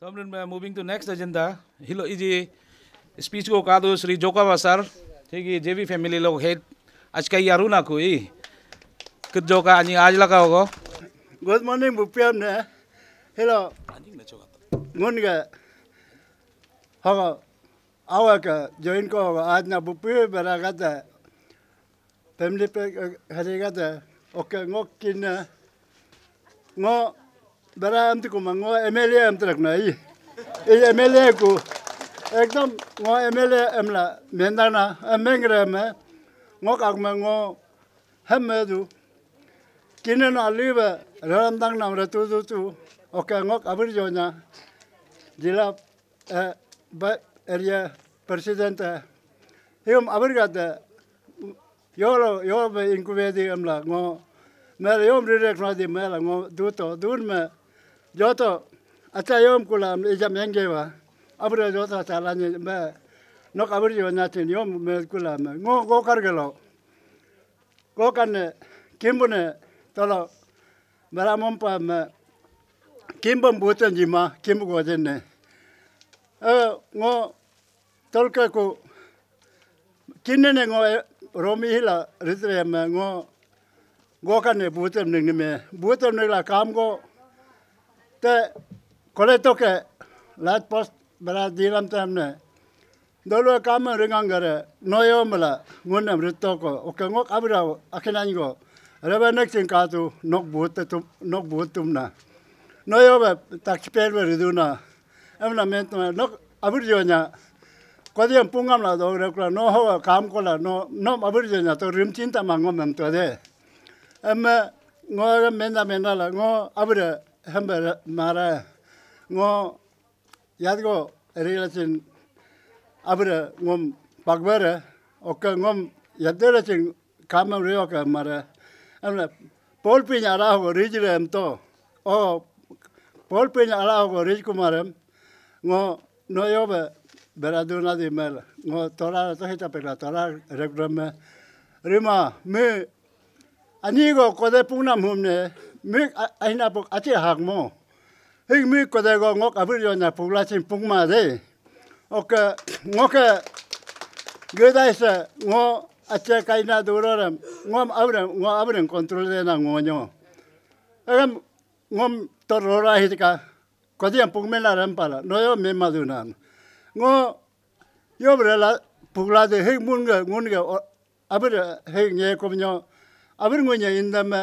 तो हम moving to next agenda हिलो इजी स्पीच को कहा दो तो श्री जोकावा सर ठीक है जे भी फैमिली लोग है आज का यारू ना कोई कित जोका आज आज लगा होगा गुड मॉर्निंग भूपिया ने हेलो गुन गए हम हाँ, आओ का जॉइन को होगा आज ना भूपी बरा गाता है फैमिली पे हरेगा था okay ngok kin ngok Bereimte kom man ngoa emele emtrek na i. I emele eku. Ekdom ngoa emele emla mendana emengre eme. Ngoa kakme ngoa hemme du. Kine na liwe rarandang nam ratu du tu. Oke ngoa kabir jo nya. Dila ba erie presidente. Hium abir gata. Yolo, yolo be inkuwedi emla ngoa. Mela yom rirek na di mela ngoa duto. Dune me. yoto 아차 yom kula ija menge wa abura yoto acha la ni ba no kabur yo na tin yom me kula me ngo go 됐네 ge lo go kan ne kimbu ne to lo mara mon me kimbu bu ma e ngo ku ne ngo e, me ngo me te kole toke lat post bra dilam tamne dolo kam ringang gare noyo mala ngun am rito ko okangok abra akinan go reba nek tin ka tu nok but tu nok but tumna noyo ba tak pel ba riduna amna men tu nok abur jo nya kodiyam pungam la do re kula no ho kam ko la no no abur jo nya to rim chin ta mangom nam to de am ngo menda menda la ngo abra hamba mara ngo yadgo relation abra ngom pagbara ok ngom yadera chen kama reo ka mara amla polpin ara ho rijre am to o polpin ara ho rij kumar ngo no yo ba bera du na di mel ngo tora to heta rima me ani go kode pungna มีไอ้นาปกอาทิหักโมเฮ้มีก็ได้ก็งกอภิรยนาปกลาชินปุกมาได้โอเคงกเกิดได้สะงออาจารย์ไกนาดูรมงอมเอาเรงงอเอาเรงคอนโทรลเ้นางอญอเอ็มงอมตรอราฮิตกาก็ที่งปุกเมลารัมปาละน้อยเมมาดูนานงอยอบเรลาปุกลาเดเฮ้มุนเกงุนเกอาเบรเฮ้ยเงยกบญออาเบรงุญยอินดามะ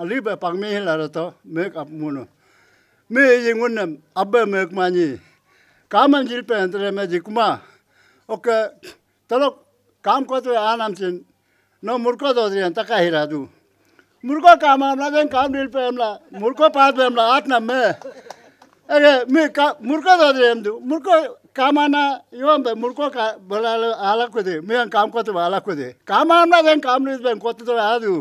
ali ba pang me la ra to me kap mu me ye ngun nam abbe me ni काम जिल पे अंतरे में जिकुमा okay तलो काम को तो आ नाम चिन नो मुर्को दो दिया तका ही राजू मुर्को काम हमला जन काम जिल पे हमला मुर्को पास पे हमला आठ नाम में अरे मैं का मुर्को दो दिया हम दू मुर्को काम आना यो हम मुर्को का बोला आला को दे मैं काम को तो आला को दे काम आना जन काम नहीं पे को तो आ दू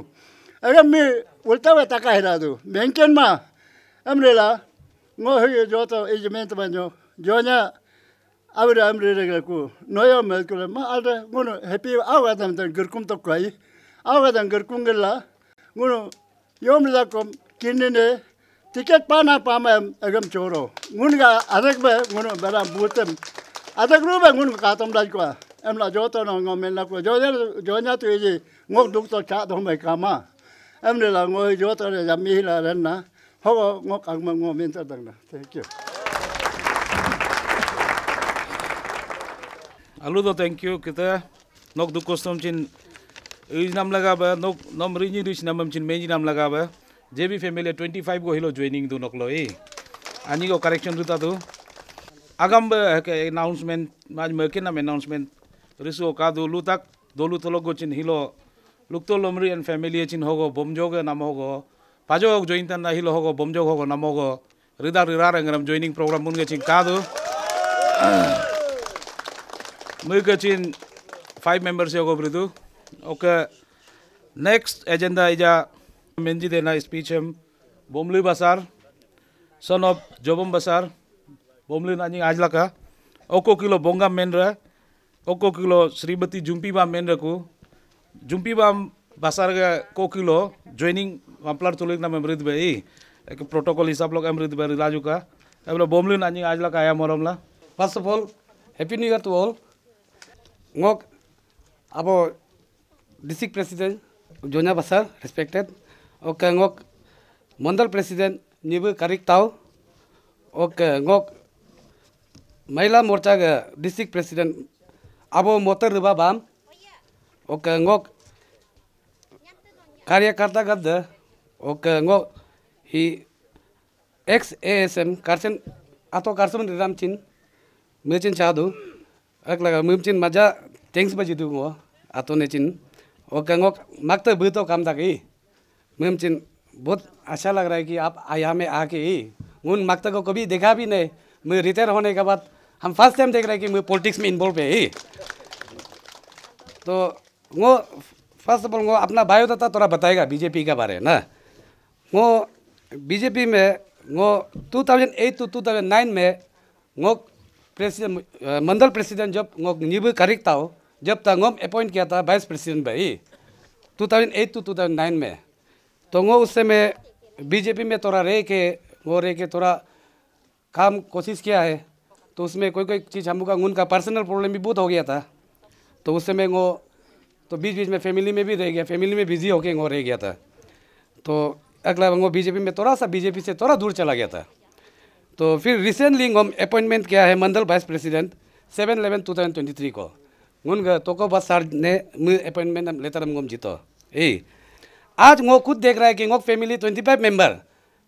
aga mi ulta wa taka hera du menken ma amre la ngo hi jo to ejment ma jo jo nya abre amre re ga ku no yo me ku ma alre ngo no happy awa dam ta gurkum to kai awa dam gurkum gel la ngo no yom la kom kinne ne ticket pa na pa ma agam choro ngun ga adak ba ngo no bara butem adak ru ba ngun ka tom dai kwa em là chỗ tôi là ngồi mình là của chỗ nhà tôi gì ngốc đúng tôi trả tôi mày cả mà em là ngồi chỗ tôi là giảm mi là đến nà không ngó càng mà ngó miên ta đằng nà thank you alu do thank you kita nok du custom chin इज नाम लगा बा नोक नम रिजि rich नाम चिन मेजि नाम लगा बा जे भी फैमिली 25 गो हिलो जॉइनिंग दु नकलो ए आनि गो करेक्शन दुता दु आगम अनाउंसमेंट माज मके नाम अनाउंसमेंट रिसो का दु लु तक दोलु तलो गो चिन हिलो लुक्तो लोमरी एंड फैमिली चिन होगो बमजोग नम होगो पाजो जोइन तन नहिल होगो बमजोग होगो नम होगो रिदा रिरा रंग रम जोइनिंग प्रोग्राम मुन गचिन कादु मुय गचिन फाइव मेंबर्स होगो ब्रिदु ओके नेक्स्ट एजेंडा इजा मेंजी देना स्पीच हम बोमली बसार सन ऑफ जोबम बसार बोमली नानी आज लका ओको किलो बोंगा मेन रहा ओको किलो श्रीमती जुम्पी बा मेन रखू jumpi bam basar ga kokilo joining wamplar tulik nama emrit bei ek protokol hisab lok emrit bei laju ka ebla bomlin anjing ajla kaya moromla first of all happy new year to all ngok abo district president Jonya basar respected ok ngok mandal president nibu karik tau ok ngok महिला ga district president abo motor riba bam okay गो कार्यकर्ता गद okay गो ही X A S M कारसेन आतो कारसेन राम चिन मेरे चिन चाह दो अक लगा मजा थैंक्स बजी दू गो आतो ने चिन ओके गो मगत भी तो काम था ही मेरे चिन बहुत अच्छा लग रहा है कि आप आया में आके ही उन मगत को कभी देखा भी नहीं मैं रिटायर होने के बाद हम फर्स्ट टाइम देख रहे हैं कि मैं पॉलिटिक्स में इन्वॉल्व है तो वो फर्स्ट ऑफ ऑल वो अपना बायोडाटा थोड़ा बताएगा बीजेपी के बारे में ना वो बीजेपी में वो 2008 टू टू थाउजेंड नाइन में वो प्रेसिडेंट मंडल प्रेसिडेंट जब वो निब करीक था जब तक वो अपॉइंट किया था वाइस प्रेसिडेंट भाई 2008 टू टू थाउजेंड नाइन में तो वो उस समय बीजेपी में थोड़ा रह के वो रह के थोड़ा काम कोशिश किया है तो उसमें कोई कोई चीज़ हम का उनका पर्सनल प्रॉब्लम भी बहुत हो गया था तो उस समय वो तो बीच बीच में फैमिली में भी रह गया फैमिली में बिजी होके वो रह गया था तो अगला वो बीजेपी में थोड़ा सा बीजेपी से थोड़ा दूर चला गया था तो फिर रिसेंटली हम अपॉइंटमेंट किया है मंडल vice president seven eleven two thousand twenty three को उन तोको बस सर ने अपॉइंटमेंट लेटर हम जीतो ए आज वो खुद देख रहा है कि वो फैमिली ट्वेंटी फाइव मेम्बर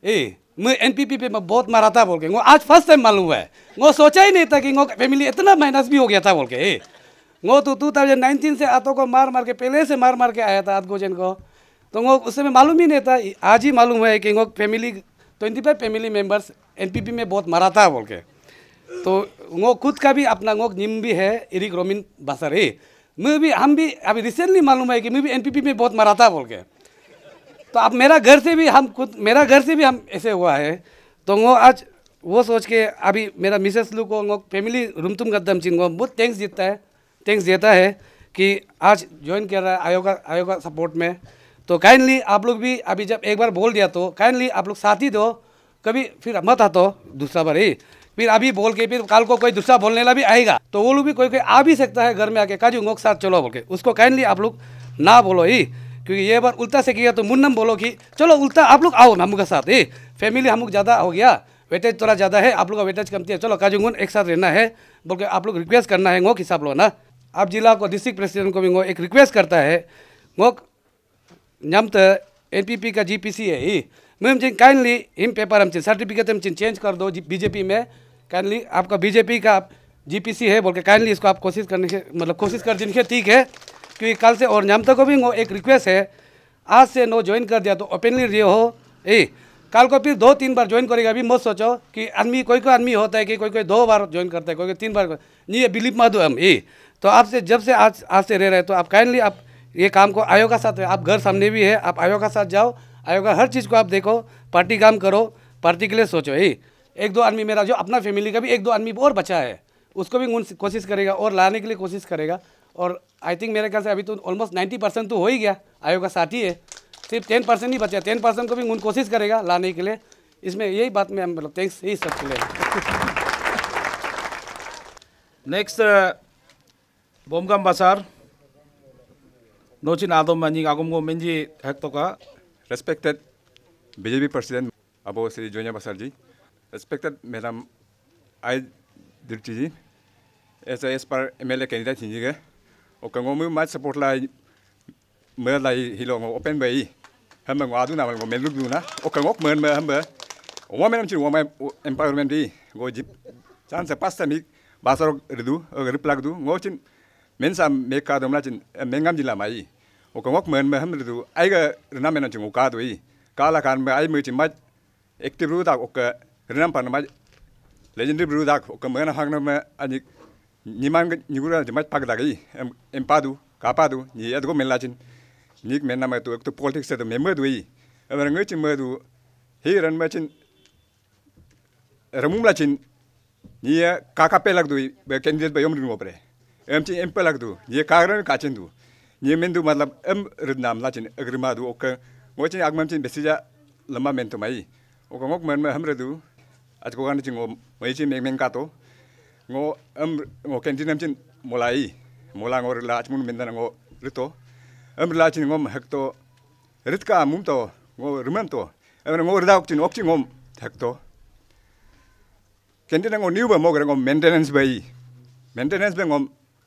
ए मैं एन पी पी पे मैं बहुत मारा था बोल के वो आज फर्स्ट टाइम मालूम हुआ है वो सोचा ही नहीं था कि वो फैमिली इतना माइनस भी हो गया था बोल के ए वो तो टू थाउजेंड नाइनटीन से आतों को मार मार के पहले से मार मार के आया था आतगोजन को तो वो उस समय मालूम ही नहीं था आज ही मालूम हुआ है कि वो family twenty five family members एन में बहुत मारा था बोल के तो वो खुद का भी अपना वो निम भी है इरिक रोमिन ही मैं भी हम भी अभी रिसेंटली मालूम है कि मैं भी एनपीपी में बहुत मरा था बोल के तो अब मेरा घर से भी हम खुद मेरा घर से भी हम ऐसे हुआ है तो वो आज वो सोच के अभी मेरा मिसेस लू को फैमिली रुमतुम गद्दम चिंग बहुत थैंक्स जीतता है थैंक्स देता है कि आज ज्वाइन कर रहा है आयोग का आयोग का सपोर्ट में तो काइंडली आप लोग भी अभी जब एक बार बोल दिया तो काइंडली आप लोग साथ ही दो कभी फिर मत आता दूसरा बार ही फिर अभी बोल के फिर कल को कोई दूसरा बोलने वाला भी आएगा तो वो लोग भी कोई कोई आ भी सकता है घर में आके काजू उंगों के साथ चलो बोल के उसको काइंडली आप लोग ना बोलो ही क्योंकि ये बार उल्टा से किया तो मुन्नम बोलो कि चलो उल्टा आप लोग आओ हम के साथ ही फैमिली हम लोग ज़्यादा हो गया वेटेज थोड़ा ज़्यादा है आप लोग का वेटेज कमती है चलो काजू एक साथ रहना है बोल के आप लोग रिक्वेस्ट करना है वो हिसाब लो ना आप जिला को डिस्ट्रिक्ट प्रेसिडेंट को भी एक रिक्वेस्ट करता है ngoक पी पी का जीपीसी है ही ma'am ji kindly him paper हम सर्टिफिकेट हम चेंज कर दो बीजेपी में काइंडली आपका बीजेपी का आप जीपीसी है बोल के काइंडली इसको आप कोशिश करने के मतलब कोशिश कर जिनके ठीक है क्योंकि कल से और नामता को भी एक रिक्वेस्ट है आज से नो ज्वाइन कर दिया तो ओपनली रे हो ए कल को फिर दो तीन बार ज्वाइन करेगा अभी मत सोचो कि आदमी कोई कोई आदमी होता है कि कोई कोई दो बार ज्वाइन करता है कोई कोई तीन बार नहीं ये बिलीप मत हम ए तो आपसे जब से आज आज से रह रहे तो आप काइंडली आप ये काम को आयोग का साथ आप घर सामने भी है आप आयोग का साथ जाओ आयोग का हर चीज़ को आप देखो पार्टी काम करो पार्टी के लिए सोचो ही एक दो आदमी मेरा जो अपना फैमिली का भी एक दो आदमी और बचा है उसको भी कोशिश करेगा और लाने के लिए कोशिश करेगा और आई थिंक मेरे ख्याल से अभी तो ऑलमोस्ट नाइन्टी परसेंट तो हो ही गया आयोग का साथ ही है सिर्फ टेन परसेंट ही बचा टेन परसेंट को भी उन कोशिश करेगा लाने के लिए इसमें यही बात में मतलब थैंक्स यही सब के लिए नेक्स्ट बोमगाम बसार नोचिन आदम मंजी आगमगो मंजी हेक्टो का रेस्पेक्टेड बीजेपी प्रेसिडेंट अब श्री जोनिया बसार जी रेस्पेक्टेड मैडम आई दिर्ची जी एज एस पार एम एल ए कैंडिडेट थी और कंगो मैं माइ सपोर्ट लाई मैं लाई हिलो ओपन बी हम आदू नाम मेन लुक दूना और मैं हम वो मैडम चीज वो एम्पावरमेंट दी गो जीप चांस पास्ट बासार रिदू रिप्लाक दू वो men sam me ka dom la chin me ngam jin la mai o kong wak men me ham du ai ga rna men chung ka doi ka la kan me ai me chin ma active ru dak ok rnam pan ma legendary ru dak ok men hang na me ani ni man ni gu ra ma pak dak i em pa du ka pa du ni ad go men la chin ni men na me tu ok tu politics se me me doi em ngai chin me du he ran me chin ramum la chin ni ka ka pe lak doi candidate ba yom ring opre emchi em palak du ye kagran ka chin du ye men du matlab em rid nam la chin agrima du ok wo chin agmam chin besija lama men to mai o ngok men ma hamre du at ko gan chin ngo mai chin meng meng ka to ngo em ngo ken chin em chin molai mola ngor la chmun men dan ngo rito em la chin ngom hak to rit ka mum to ngo rumem to em ngo rida ok chin ok chin ngom hak to kendi ngo niu ba mo ngom maintenance bai maintenance ba ngom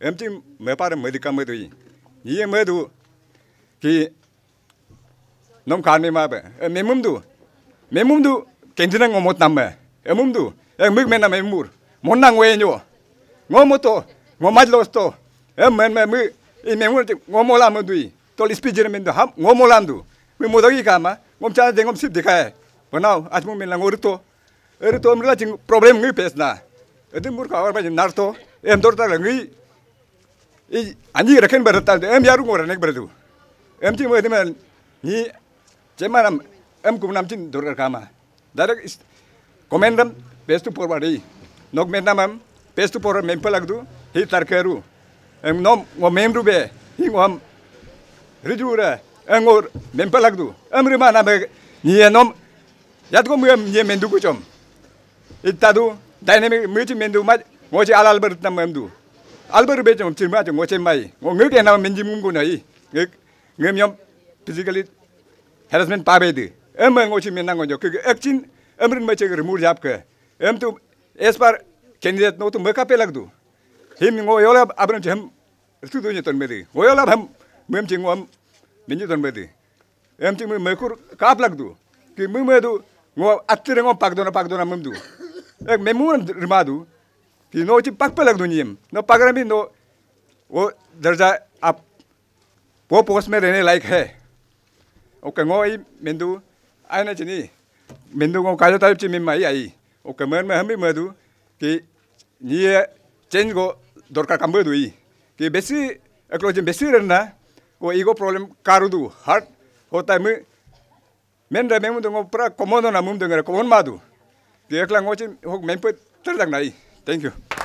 엠지 메바레 메디카메도이 이에 메두 기 넘카메마베 메몸두 메몸두 겐드랑 오못 남메 에몸두 에믹메나 메무르 몬낭 웨뇨 ngomoto ngomajlosto emmen me e, i memur ti ngomola mo dui to li spidjer men do ham ngomola ndu mi mo dogi kama ngom cha de ngom sip de kae bona as mo men la ngorto erto mi la ting problem ngi pesna edim bur ka war ba narto anjing rakan beratal tu, em jaru ngora nek beratu. Em cing mau teman, ni cemana em kumnam cing dorkar kama. Darak komen ram pestu porwari, nok menam em pestu porwar mempelak tu, hi tarkeru. Em nom ngom memru be, hi ngom rijura, em ngor mempelak tu, em rima nama ni nom yat ko muyam ni mendu kucom. Itadu dynamic mesti mendu mat ngoci alal bertam mendu. alba rupé ché mwá ché ngó ché mbá yi, ngó ngé ké náwa mén jí mungu ná yi, ngé miyom physically harassment pabé yi, eme ngó ché mén ná ngó nyó, ké ké ék chín eme rin ma ché rin mú riyáp ké, eme tó espar candidate nó tó mè kápé lak dhó, hím ngó yó láp áp rin ché hém rithu dhó yin ché tónmé yi, ngó yó láp hém mwé mché ngó mén yi tónmé yi, eme ché mwé mè कि no ची पक पे लग दूंगी no पगर भी no वो दर्जा आप वो पोस्ट में रहने लायक है ओके गो आई मेन्दु आई ना चीनी मेन्दु गो काजो ताइप ची मिम आई आई ओके मन में हम भी मधु कि ये चेंज गो दरकार कम बढ़ दुई कि बेसी एक लोग जिन बेसी रहना वो ईगो प्रॉब्लम कारु दू हार्ट होता है मु मेन रे मेमु दुगो पूरा कमोनो ना मुम दुगो कमोन मादु कि एक लोग जिन हो मेमु तर्जन नहीं Thank you.